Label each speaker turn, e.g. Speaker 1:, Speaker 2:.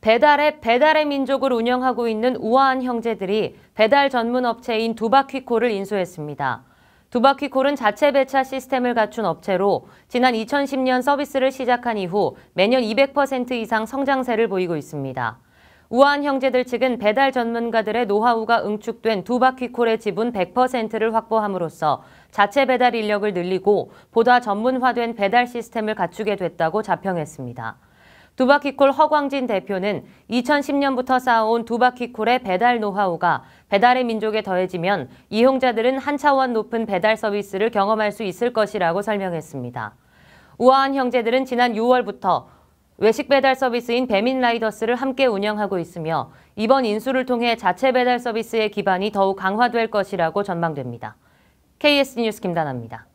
Speaker 1: 배달앱 배달의 민족을 운영하고 있는 우아한 형제들이 배달 전문 업체인 두바퀴콜을 인수했습니다. 두바퀴콜은 자체 배차 시스템을 갖춘 업체로 지난 2010년 서비스를 시작한 이후 매년 200% 이상 성장세를 보이고 있습니다. 우아한 형제들 측은 배달 전문가들의 노하우가 응축된 두바퀴콜의 지분 100%를 확보함으로써 자체 배달 인력을 늘리고 보다 전문화된 배달 시스템을 갖추게 됐다고 자평했습니다. 두바키콜 허광진 대표는 2010년부터 쌓아온 두바키콜의 배달 노하우가 배달의 민족에 더해지면 이용자들은 한 차원 높은 배달 서비스를 경험할 수 있을 것이라고 설명했습니다. 우아한 형제들은 지난 6월부터 외식 배달 서비스인 배민라이더스를 함께 운영하고 있으며 이번 인수를 통해 자체 배달 서비스의 기반이 더욱 강화될 것이라고 전망됩니다. KS 뉴스
Speaker 2: 김다나입니다.